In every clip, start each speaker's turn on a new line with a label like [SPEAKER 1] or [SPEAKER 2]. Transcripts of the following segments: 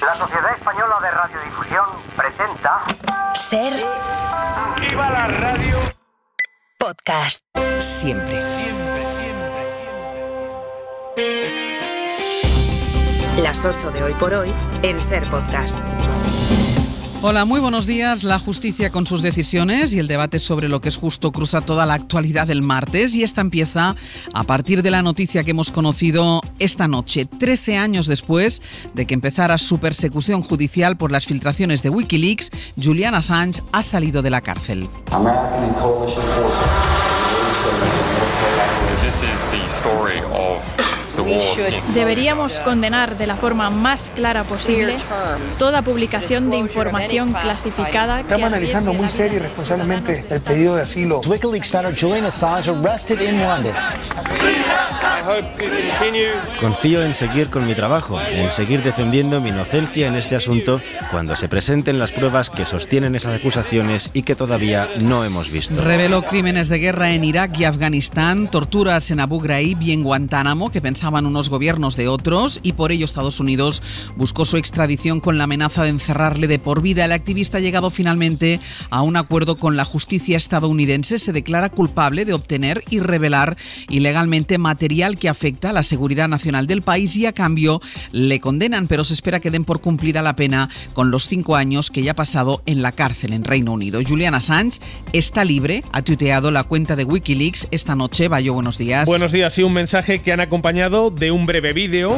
[SPEAKER 1] La Sociedad Española de Radiodifusión presenta. Ser. Activa la radio! Podcast. Siempre. Siempre, siempre,
[SPEAKER 2] siempre. Las 8 de hoy por hoy en Ser Podcast.
[SPEAKER 3] Hola, muy buenos días. La justicia con sus decisiones y el debate sobre lo que es justo cruza toda la actualidad del martes y esta empieza a partir de la noticia que hemos conocido esta noche, 13 años después de que empezara su persecución judicial por las filtraciones de Wikileaks, Julian Assange ha salido de la cárcel.
[SPEAKER 2] Deberíamos condenar de la forma más clara posible toda publicación de información clasificada. Estamos analizando
[SPEAKER 4] muy serio y responsablemente el pedido de asilo.
[SPEAKER 5] Confío en seguir con mi trabajo, en seguir defendiendo mi inocencia en este asunto cuando se presenten las pruebas que sostienen esas acusaciones y que todavía no hemos visto.
[SPEAKER 3] Reveló crímenes de guerra en Irak y Afganistán, torturas en Abu Ghraib y en Guantánamo que pensaba unos gobiernos de otros y por ello Estados Unidos buscó su extradición con la amenaza de encerrarle de por vida. El activista ha llegado finalmente a un acuerdo con la justicia estadounidense. Se declara culpable de obtener y revelar ilegalmente material que afecta a la seguridad nacional del país y a cambio le condenan, pero se espera que den por cumplida la pena con los cinco años que ya ha pasado en la cárcel en Reino Unido. Julian Assange está libre, ha tuiteado la cuenta de Wikileaks esta noche. Bayo, buenos días. Buenos
[SPEAKER 4] días y un mensaje que han acompañado de un breve vídeo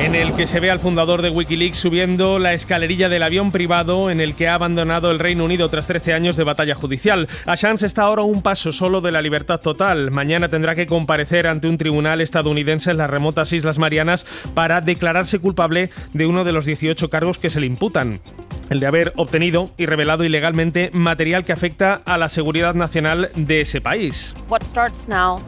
[SPEAKER 4] en el que se ve al fundador de Wikileaks subiendo la escalerilla del avión privado en el que ha abandonado el Reino Unido tras 13 años de batalla judicial. Assange está ahora un paso solo de la libertad total. Mañana tendrá que comparecer ante un tribunal estadounidense en las remotas Islas Marianas para declararse culpable de uno de los 18 cargos que se le imputan el de haber obtenido y revelado ilegalmente material que afecta a la seguridad nacional de ese país.
[SPEAKER 3] What
[SPEAKER 2] starts now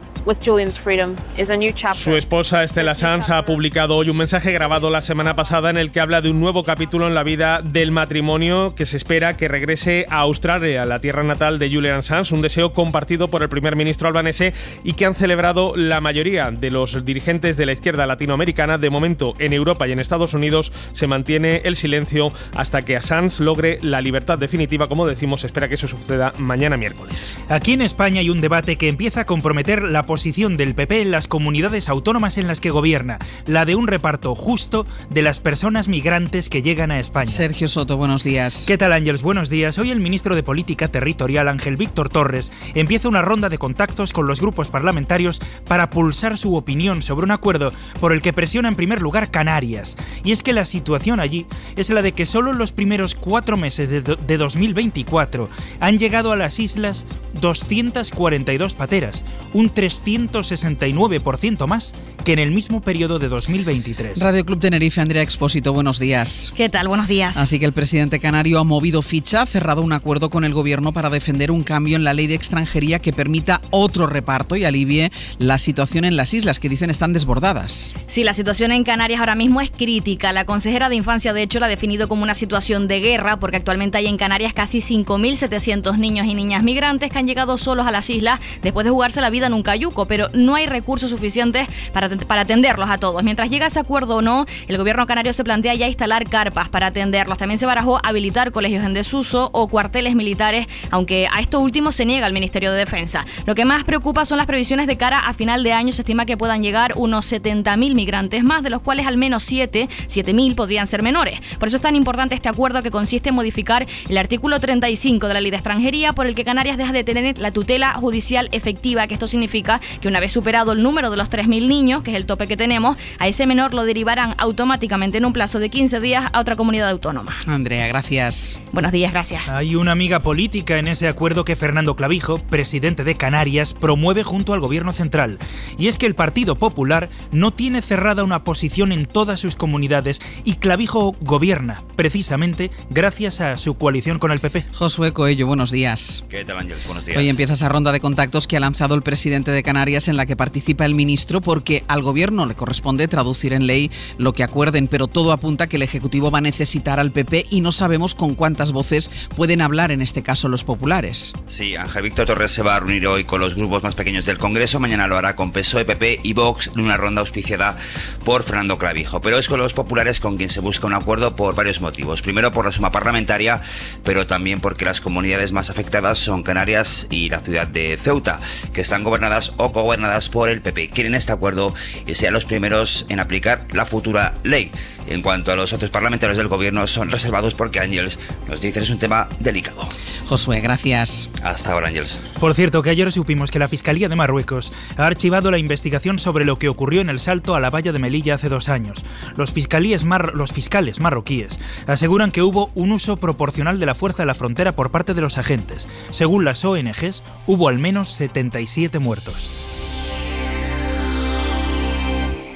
[SPEAKER 2] su
[SPEAKER 4] esposa Estela Sanz ha publicado hoy un mensaje grabado la semana pasada en el que habla de un nuevo capítulo en la vida del matrimonio que se espera que regrese a Australia, la tierra natal de Julian Sanz, un deseo compartido por el primer ministro albanese y que han celebrado la mayoría de los dirigentes de la izquierda latinoamericana. De momento, en Europa y en Estados Unidos se mantiene el silencio hasta que a Sanz logre la libertad
[SPEAKER 6] definitiva, como decimos, se espera que eso suceda mañana miércoles. Aquí en España hay un debate que empieza a comprometer la posición del PP en las comunidades autónomas en las que gobierna, la de un reparto justo de las personas migrantes que llegan a España. Sergio Soto, buenos días. ¿Qué tal, Ángels? Buenos días. Hoy el ministro de Política Territorial, Ángel Víctor Torres, empieza una ronda de contactos con los grupos parlamentarios para pulsar su opinión sobre un acuerdo por el que presiona en primer lugar Canarias. Y es que la situación allí es la de que solo en los primeros cuatro meses de, de 2024 han llegado a las islas 242 pateras,
[SPEAKER 3] un 3 169% más que en el mismo periodo de 2023. Radio Club Tenerife, Andrea Expósito, buenos días.
[SPEAKER 2] ¿Qué tal? Buenos días.
[SPEAKER 3] Así que el presidente canario ha movido ficha, ha cerrado un acuerdo con el gobierno para defender un cambio en la ley de extranjería que permita otro reparto y alivie la situación en las islas que dicen están desbordadas.
[SPEAKER 2] Sí, la situación en Canarias ahora mismo es crítica. La consejera de Infancia, de hecho, la ha definido como una situación de guerra porque actualmente hay en Canarias casi 5.700 niños y niñas migrantes que han llegado solos a las islas después de jugarse la vida en un cayú pero no hay recursos suficientes para, para atenderlos a todos. Mientras llega ese acuerdo o no, el gobierno canario se plantea ya instalar carpas para atenderlos. También se barajó habilitar colegios en desuso o cuarteles militares, aunque a esto último se niega el Ministerio de Defensa. Lo que más preocupa son las previsiones de cara a final de año. Se estima que puedan llegar unos 70.000 migrantes más, de los cuales al menos 7, 7.000 podrían ser menores. Por eso es tan importante este acuerdo que consiste en modificar el artículo 35 de la ley de extranjería por el que Canarias deja de tener la tutela judicial efectiva, que esto significa que una vez superado el número de los 3.000 niños, que es el tope que tenemos, a ese menor lo derivarán automáticamente en un plazo de 15 días a otra comunidad autónoma.
[SPEAKER 3] Andrea, gracias. Buenos días, gracias.
[SPEAKER 6] Hay una amiga política en ese acuerdo que Fernando Clavijo, presidente de Canarias, promueve junto al gobierno central. Y es que el Partido Popular no tiene cerrada una posición en todas sus comunidades y Clavijo gobierna, precisamente gracias a su coalición con el
[SPEAKER 3] PP. Josué Coello, buenos días.
[SPEAKER 1] ¿Qué tal, Ángel? Buenos días. Hoy empieza
[SPEAKER 3] esa ronda de contactos que ha lanzado el presidente de Canarias en la que participa el ministro porque al gobierno le corresponde traducir en ley lo que acuerden, pero todo apunta que el Ejecutivo va a necesitar al PP y no sabemos con cuánto voces pueden hablar en este caso los populares.
[SPEAKER 1] Sí, Ángel Víctor Torres se va a reunir hoy con los grupos más pequeños del Congreso, mañana lo hará con PSOE, PP y Vox en una ronda auspiciada por Fernando Clavijo, pero es con los populares con quien se busca un acuerdo por varios motivos. Primero por la suma parlamentaria, pero también porque las comunidades más afectadas son Canarias y la ciudad de Ceuta, que están gobernadas o gobernadas por el PP. Quieren este acuerdo y sean los primeros en aplicar la futura ley. En cuanto a los otros parlamentarios del gobierno, son reservados porque Ángeles nos dicen es un tema
[SPEAKER 6] delicado. Josué, gracias.
[SPEAKER 1] Hasta ahora, Ángels.
[SPEAKER 6] Por cierto, que ayer supimos que la Fiscalía de Marruecos ha archivado la investigación sobre lo que ocurrió en el salto a la valla de Melilla hace dos años. Los, los fiscales marroquíes aseguran que hubo un uso proporcional de la fuerza de la frontera por parte de los agentes. Según las ONGs, hubo al menos 77 muertos.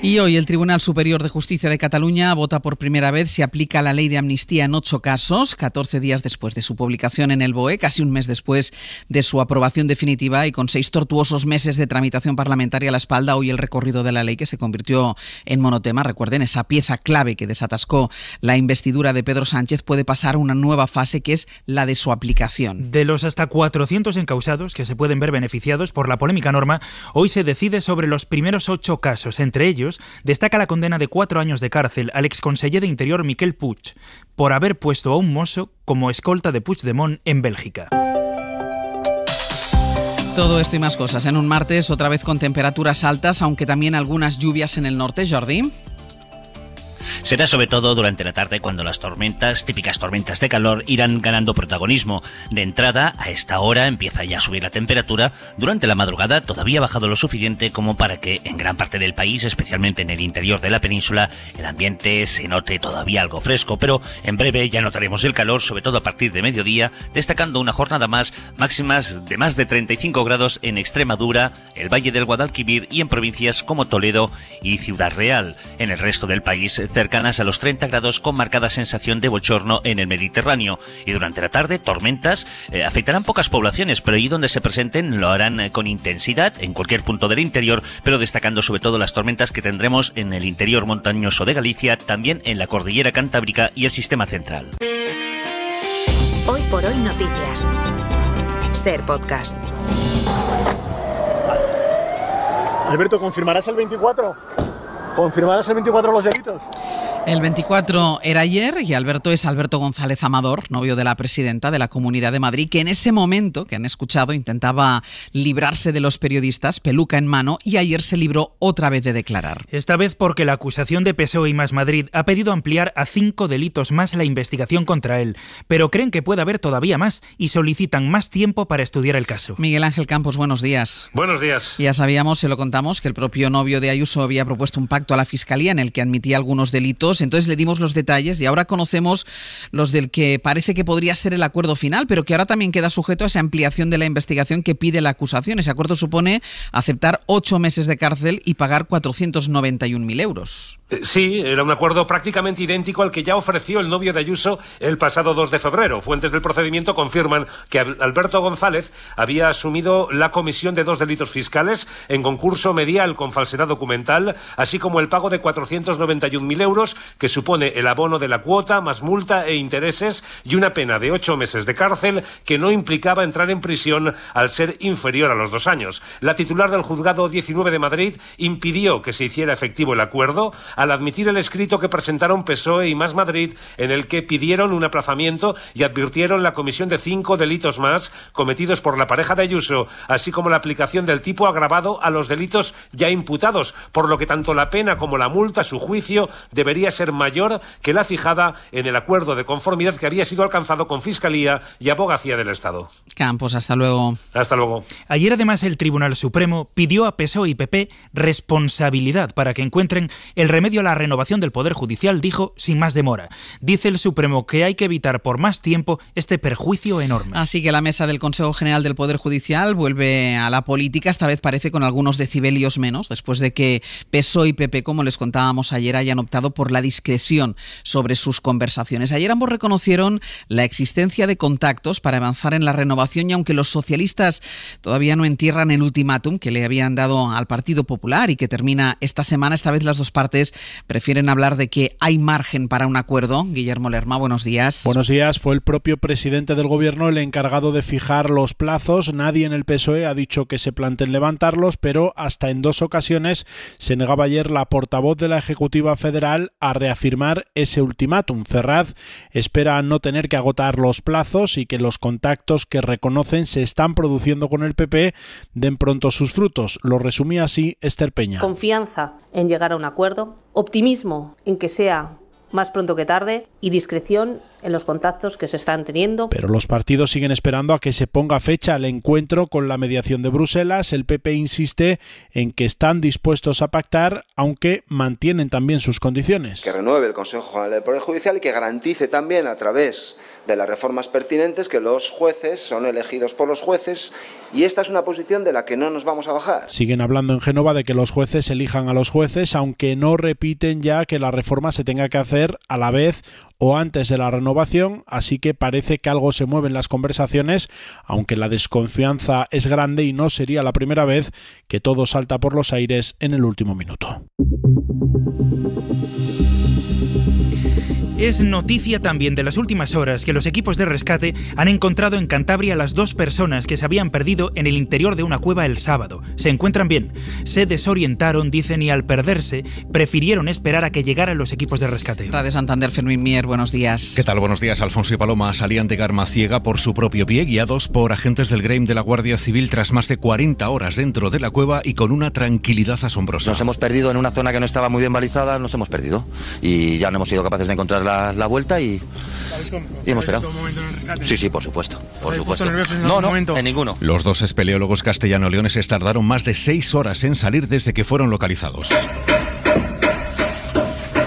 [SPEAKER 3] Y hoy el Tribunal Superior de Justicia de Cataluña vota por primera vez si aplica la ley de amnistía en ocho casos, 14 días después de su publicación en el BOE, casi un mes después de su aprobación definitiva y con seis tortuosos meses de tramitación parlamentaria a la espalda. Hoy el recorrido de la ley que se convirtió en monotema, recuerden, esa pieza clave que desatascó la investidura de Pedro Sánchez puede pasar a una nueva fase que es la de su aplicación. De los hasta 400 encausados que se
[SPEAKER 6] pueden ver beneficiados por la polémica norma, hoy se decide sobre los primeros ocho casos, entre ellos destaca la condena de cuatro años de cárcel al exconseller de Interior Miquel Puig por haber puesto a un mozo como escolta de
[SPEAKER 3] Puigdemont en Bélgica. Todo esto y más cosas en un martes, otra vez con temperaturas altas, aunque también algunas lluvias en el norte, Jordi.
[SPEAKER 1] Será sobre todo durante la tarde cuando las tormentas, típicas tormentas de calor, irán ganando protagonismo. De entrada, a esta hora empieza ya a subir la temperatura. Durante la madrugada todavía ha bajado lo suficiente como para que en gran parte del país, especialmente en el interior de la península, el ambiente se note todavía algo fresco, pero en breve ya notaremos el calor, sobre todo a partir de mediodía, destacando una jornada más, máximas de más de 35 grados en Extremadura, el Valle del Guadalquivir y en provincias como Toledo y Ciudad Real. En el resto del país cercanas a los 30 grados con marcada sensación de bochorno en el Mediterráneo. Y durante la tarde, tormentas eh, afectarán pocas poblaciones, pero allí donde se presenten lo harán eh, con intensidad en cualquier punto del interior, pero destacando sobre todo las tormentas que tendremos en el interior montañoso de Galicia, también en la cordillera cantábrica y el sistema central.
[SPEAKER 2] Hoy por
[SPEAKER 4] hoy noticias. Ser podcast. Alberto, ¿confirmarás
[SPEAKER 5] el 24?
[SPEAKER 4] ¿Confirmarás el 24 los delitos?
[SPEAKER 3] El 24 era ayer y Alberto es Alberto González Amador, novio de la presidenta de la Comunidad de Madrid, que en ese momento que han escuchado intentaba librarse de los periodistas, peluca en mano, y ayer se libró otra vez de declarar.
[SPEAKER 6] Esta vez porque la acusación de PSOE y Más Madrid ha pedido ampliar a cinco delitos más la investigación contra él, pero creen que puede haber todavía
[SPEAKER 3] más y solicitan más tiempo para estudiar el caso. Miguel Ángel Campos, buenos días.
[SPEAKER 7] Buenos días.
[SPEAKER 3] Ya sabíamos, se lo contamos, que el propio novio de Ayuso había propuesto un pacto a la Fiscalía en el que admitía algunos delitos entonces le dimos los detalles y ahora conocemos los del que parece que podría ser el acuerdo final, pero que ahora también queda sujeto a esa ampliación de la investigación que pide la acusación. Ese acuerdo supone aceptar ocho meses de cárcel y pagar 491.000 euros.
[SPEAKER 7] Eh, sí, era un acuerdo prácticamente idéntico al que ya ofreció el novio de Ayuso el pasado 2 de febrero. Fuentes del procedimiento confirman que Alberto González había asumido la comisión de dos delitos fiscales en concurso medial con falsedad documental, así como el pago de 491.000 euros que supone el abono de la cuota más multa e intereses y una pena de ocho meses de cárcel que no implicaba entrar en prisión al ser inferior a los dos años. La titular del juzgado 19 de Madrid impidió que se hiciera efectivo el acuerdo al admitir el escrito que presentaron PSOE y Más Madrid en el que pidieron un aplazamiento y advirtieron la comisión de cinco delitos más cometidos por la pareja de Ayuso, así como la aplicación del tipo agravado a los delitos ya imputados, por lo que tanto la pena como la multa, su juicio, debería ser mayor que la fijada en el acuerdo de conformidad que había sido alcanzado con Fiscalía y Abogacía del Estado.
[SPEAKER 6] Campos, hasta luego. Hasta luego. Ayer además el Tribunal Supremo pidió a PSOE y PP responsabilidad para que encuentren el remedio a la renovación del Poder Judicial, dijo, sin más demora. Dice el Supremo que hay que evitar por más tiempo este perjuicio enorme.
[SPEAKER 3] Así que la mesa del Consejo General del Poder Judicial vuelve a la política, esta vez parece con algunos decibelios menos, después de que PSOE y PP, como les contábamos ayer, hayan optado por la discreción sobre sus conversaciones. Ayer ambos reconocieron la existencia de contactos para avanzar en la renovación y aunque los socialistas todavía no entierran el ultimátum que le habían dado al Partido Popular y que termina esta semana, esta vez las dos partes prefieren hablar de que
[SPEAKER 5] hay margen para un acuerdo. Guillermo Lerma, buenos días. Buenos días. Fue el propio presidente del gobierno el encargado de fijar los plazos. Nadie en el PSOE ha dicho que se planteen levantarlos, pero hasta en dos ocasiones se negaba ayer la portavoz de la Ejecutiva Federal a reafirmar ese ultimátum. Ferraz espera no tener que agotar los plazos y que los contactos que reconocen se están produciendo con el PP den pronto sus frutos. Lo resumía así Esther Peña.
[SPEAKER 2] Confianza en llegar a un acuerdo, optimismo en que sea más pronto que tarde y discreción en los contactos que se están teniendo.
[SPEAKER 5] Pero los partidos siguen esperando a que se ponga fecha el encuentro con la mediación de Bruselas. El PP insiste en que están dispuestos a pactar, aunque mantienen también sus condiciones. Que
[SPEAKER 7] renueve el Consejo General del Poder Judicial y que garantice también a través de las reformas pertinentes que los jueces son elegidos por los jueces y esta es una posición de la que no nos vamos a bajar.
[SPEAKER 5] Siguen hablando en Génova de que los jueces elijan a los jueces, aunque no repiten ya que la reforma se tenga que hacer a la vez o antes de la renovación así que parece que algo se mueve en las conversaciones, aunque la desconfianza es grande y no sería la primera vez que todo salta por los aires en el último minuto.
[SPEAKER 6] Es noticia también de las últimas horas que los equipos de rescate han encontrado en Cantabria las dos personas que se habían perdido en el interior de una cueva el sábado. Se encuentran bien. Se desorientaron, dicen, y al perderse prefirieron esperar a que llegaran los equipos de rescate. Radio Santander, Fermín Mier, buenos
[SPEAKER 7] días. ¿Qué tal? Buenos días. Alfonso y Paloma salían de Garma ciega por su propio pie, guiados por agentes del Greim de la Guardia Civil tras más de 40 horas dentro de la cueva y con una tranquilidad
[SPEAKER 1] asombrosa. Nos hemos perdido en una zona que no estaba muy bien balizada, nos hemos perdido. Y ya no hemos sido capaces de encontrar la, vuelta y, hemos esperado. Sí, sí, por supuesto. Por supuesto. No,
[SPEAKER 4] no, en ninguno.
[SPEAKER 7] Los dos espeleólogos castellano-leoneses tardaron más de seis horas en salir desde que fueron localizados.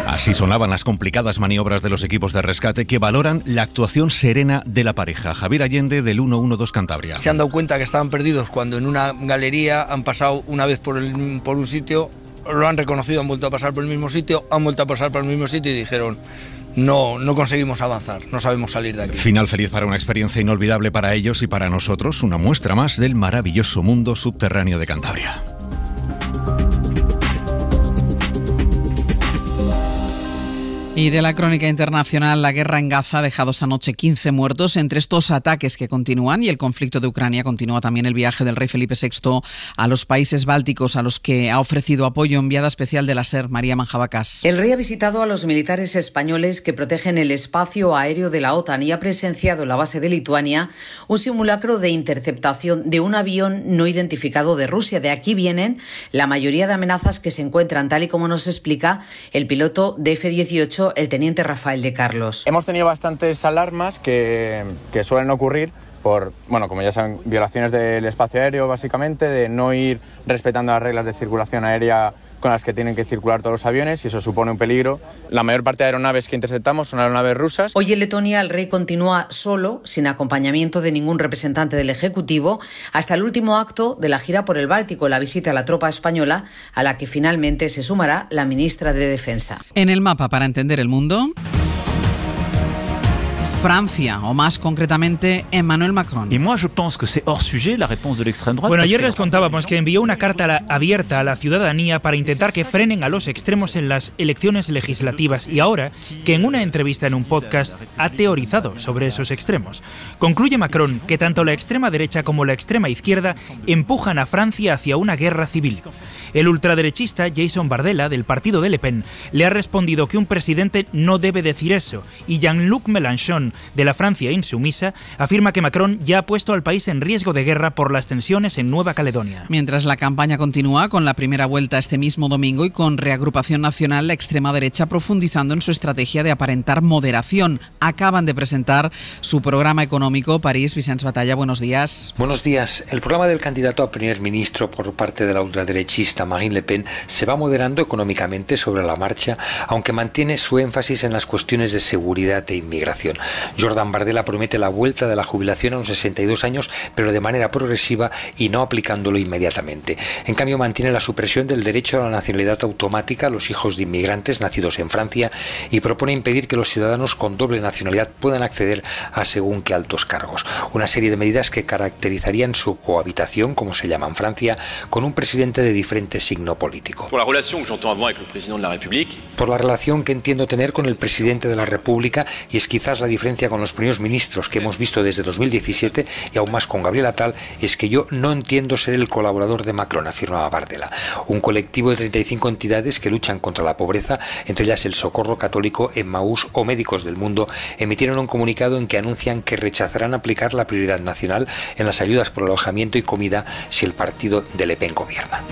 [SPEAKER 7] Así sonaban las complicadas maniobras de los equipos de rescate que valoran la actuación serena de la pareja. Javier Allende del 112 Cantabria. Se
[SPEAKER 1] han dado cuenta que estaban perdidos cuando en una galería han pasado una vez por, el, por un sitio, lo han reconocido, han vuelto a pasar por el mismo sitio, han vuelto a pasar por el mismo sitio y dijeron, no, no conseguimos avanzar, no sabemos salir de aquí.
[SPEAKER 7] Final feliz para una experiencia inolvidable para ellos y para nosotros, una muestra más del maravilloso mundo subterráneo de Cantabria.
[SPEAKER 3] Y de la crónica internacional, la guerra en Gaza ha dejado esta noche 15 muertos. Entre estos ataques que continúan y el conflicto de Ucrania continúa también el viaje del rey Felipe VI a los países bálticos, a los que ha ofrecido apoyo enviada especial de la SER, María Manjabacas. El rey ha visitado a los militares españoles que protegen el espacio aéreo de la OTAN y ha presenciado en la base de Lituania un simulacro de interceptación de un avión no identificado de Rusia. De aquí vienen la mayoría de amenazas que se encuentran, tal y como nos explica el piloto de F-18 el teniente Rafael de Carlos. Hemos tenido bastantes alarmas que, que suelen ocurrir
[SPEAKER 4] por, bueno, como ya saben, violaciones del espacio aéreo, básicamente, de no ir respetando las reglas de circulación aérea con las que tienen que circular todos los aviones y eso supone un peligro. La mayor parte de aeronaves que interceptamos son aeronaves rusas.
[SPEAKER 3] Hoy en Letonia el rey continúa solo, sin acompañamiento de ningún representante del Ejecutivo, hasta el último acto de la gira por el Báltico, la visita a la tropa española, a la que finalmente se sumará la ministra de Defensa. En el mapa para entender el mundo. Francia, o más concretamente Emmanuel Macron. Bueno, ayer
[SPEAKER 6] les contábamos pues, que envió una carta abierta a la ciudadanía para intentar que frenen a los extremos en las elecciones legislativas y ahora que en una entrevista en un podcast ha teorizado sobre esos extremos. Concluye Macron que tanto la extrema derecha como la extrema izquierda empujan a Francia hacia una guerra civil. El ultraderechista Jason Bardella del partido de Le Pen le ha respondido que un presidente no debe decir eso y Jean-Luc Mélenchon de la Francia insumisa, afirma que Macron ya ha puesto al país en riesgo de guerra por las tensiones en Nueva Caledonia.
[SPEAKER 3] Mientras la campaña continúa con la primera vuelta este mismo domingo y con reagrupación nacional, la extrema derecha profundizando en su estrategia de aparentar moderación. Acaban de presentar su programa económico París. Vicente Batalla, buenos días.
[SPEAKER 1] Buenos días. El programa del candidato a primer ministro por parte de la ultraderechista Marine Le Pen se va moderando económicamente sobre la marcha, aunque mantiene su énfasis en las cuestiones de seguridad e inmigración. Jordan Bardella promete la vuelta de la jubilación a los 62 años, pero de manera progresiva y no aplicándolo inmediatamente. En cambio, mantiene la supresión del derecho a la nacionalidad automática a los hijos de inmigrantes nacidos en Francia y propone impedir que los ciudadanos con doble nacionalidad puedan acceder a según qué altos cargos. Una serie de medidas que caracterizarían su cohabitación, como se llama en Francia, con un presidente de diferente signo político. Por la relación que entiendo tener con el presidente de la República y es quizás la diferencia con los primeros ministros que hemos visto desde 2017 y aún más con Gabriel Atal es que yo no entiendo ser el colaborador de Macron, afirmaba Bartela Un colectivo de 35 entidades que luchan contra la pobreza, entre ellas el Socorro Católico, Emmaus o Médicos del Mundo, emitieron un comunicado en que anuncian que rechazarán aplicar la prioridad nacional en las ayudas por alojamiento y comida si el partido de Le Pen gobierna.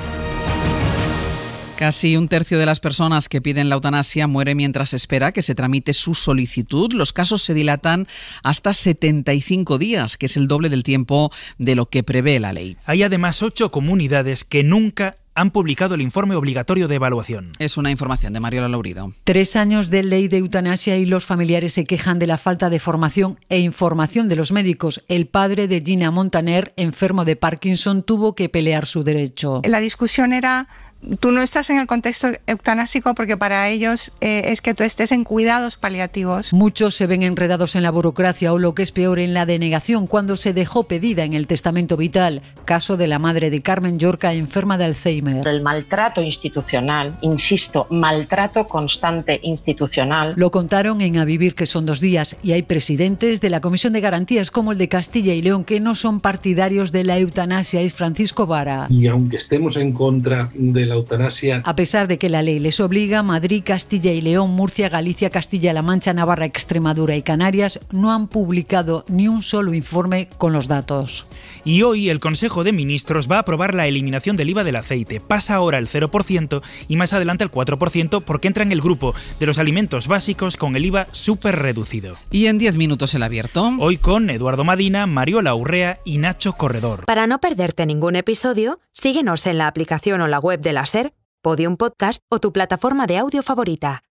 [SPEAKER 3] Casi un tercio de las personas que piden la eutanasia muere mientras espera que se tramite su solicitud. Los casos se dilatan hasta 75 días, que es el doble del tiempo de lo que prevé la ley. Hay además ocho comunidades que nunca
[SPEAKER 6] han publicado el informe obligatorio de evaluación. Es una información de Mariola Laurido.
[SPEAKER 3] Tres años de ley de eutanasia y los familiares se quejan de la falta de formación e información de los médicos. El padre de Gina Montaner, enfermo de Parkinson, tuvo que pelear su derecho. La discusión era tú no estás en el contexto eutanásico porque para ellos eh, es que tú estés en cuidados paliativos. Muchos se ven enredados en la burocracia o lo que es peor en la denegación cuando se dejó pedida en el testamento vital, caso de la madre de Carmen Yorca enferma de Alzheimer. El maltrato institucional, insisto, maltrato constante institucional. Lo contaron en A Vivir que son dos días y hay presidentes de la Comisión de Garantías como el de Castilla y León que no son partidarios de la eutanasia, es Francisco Vara.
[SPEAKER 7] Y aunque estemos en
[SPEAKER 5] contra de la
[SPEAKER 3] a pesar de que la ley les obliga, Madrid, Castilla y León, Murcia, Galicia, Castilla-La Mancha, Navarra, Extremadura y Canarias no han publicado ni un solo informe con los datos.
[SPEAKER 6] Y hoy el Consejo de Ministros va a aprobar la eliminación del IVA del aceite. Pasa ahora el 0% y más adelante el 4% porque entra en el grupo de los alimentos básicos con el IVA súper reducido. Y en 10 minutos el abierto. Hoy con Eduardo Madina, Mariola Urrea y Nacho Corredor.
[SPEAKER 2] Para no perderte ningún episodio, Síguenos en la aplicación o la web de la SER, Podium Podcast o tu plataforma de audio favorita.